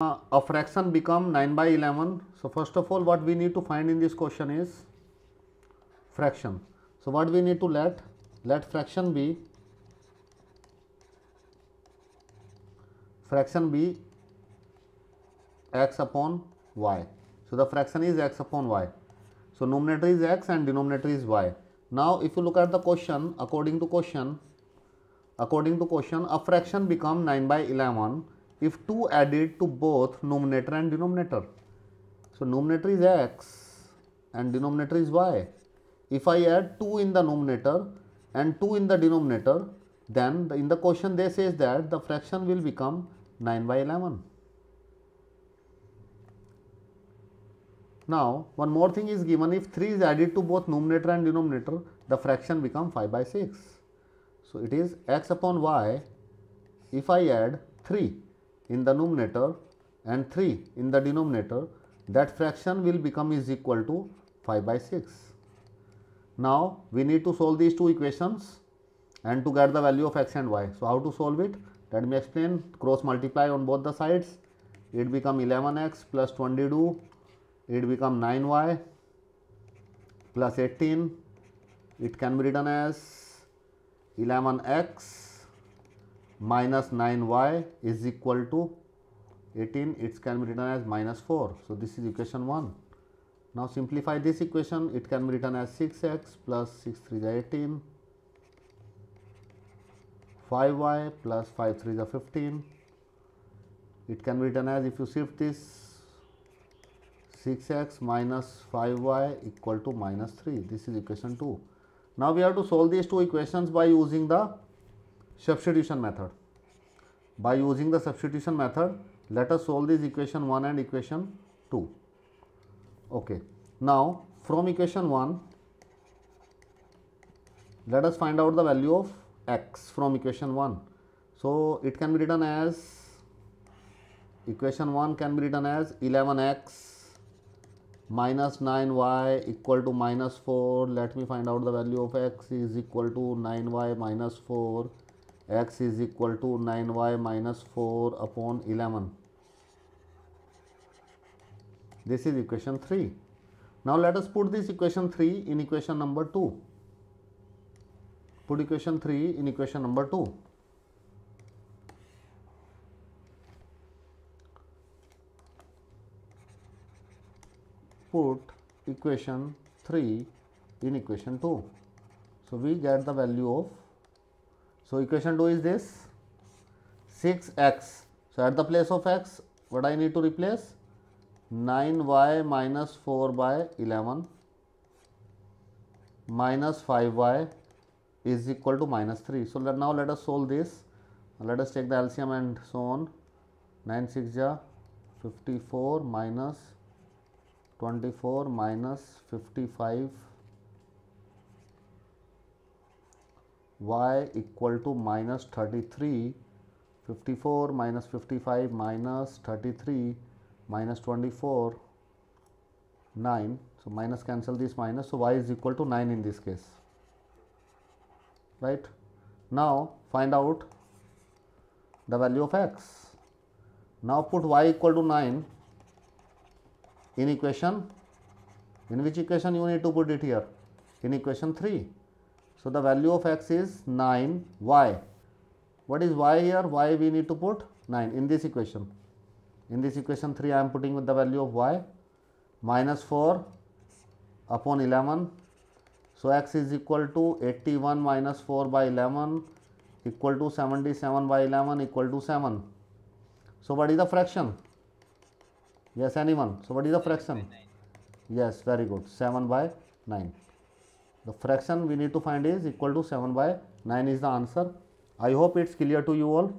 a fraction become 9 by 11. So, first of all what we need to find in this question is fraction. So, what we need to let? Let fraction be fraction be x upon y. So, the fraction is x upon y. So, numerator is x and denominator is y. Now, if you look at the question, according to question, according to question, a fraction become 9 by 11 if 2 added to both numerator and denominator. So, numerator is x and denominator is y. If I add 2 in the numerator and 2 in the denominator, then the, in the question they says that the fraction will become 9 by 11. Now, one more thing is given if 3 is added to both numerator and denominator, the fraction become 5 by 6. So, it is x upon y if I add 3 in the numerator and 3 in the denominator that fraction will become is equal to 5 by 6. Now, we need to solve these two equations and to get the value of x and y. So, how to solve it? Let me explain cross multiply on both the sides it become 11x plus 22 it become 9y plus 18 it can be written as 11x minus 9y is equal to 18 it can be written as minus 4. So, this is equation 1. Now, simplify this equation it can be written as 6x plus 6 3 is 18, 5y plus 5 3 is 15. It can be written as if you shift this 6x minus 5y equal to minus 3 this is equation 2. Now, we have to solve these two equations by using the substitution method. By using the substitution method, let us solve this equation 1 and equation 2. Okay. Now, from equation 1, let us find out the value of x from equation 1. So, it can be written as equation 1 can be written as 11x minus 9y equal to minus 4. Let me find out the value of x is equal to 9y minus 4 x is equal to nine y minus four upon eleven this is equation three now let us put this equation three in equation number two put equation three in equation number two put equation three in equation two so we get the value of So, equation 2 is this 6x. So, at the place of x, what I need to replace? 9y minus 4 by 11 minus 5y is equal to minus 3. So, let, now let us solve this. Let us take the LCM and so on. 9 6 ja 54 minus 24 minus 55 y equal to minus 33 54 minus 55 minus 33 minus 24 9 so minus cancel this minus so y is equal to 9 in this case right now find out the value of x now put y equal to 9 in equation in which equation you need to put it here in equation 3 so, the value of x is 9 y. What is y here? y we need to put 9 in this equation. In this equation 3 I am putting with the value of y minus 4 upon 11. So, x is equal to 81 minus 4 by 11 equal to 77 by 11 equal to 7. So, what is the fraction? Yes, anyone. So, what is the fraction? Yes, very good. 7 by 9. The fraction we need to find is equal to 7 by 9 is the answer. I hope it's clear to you all.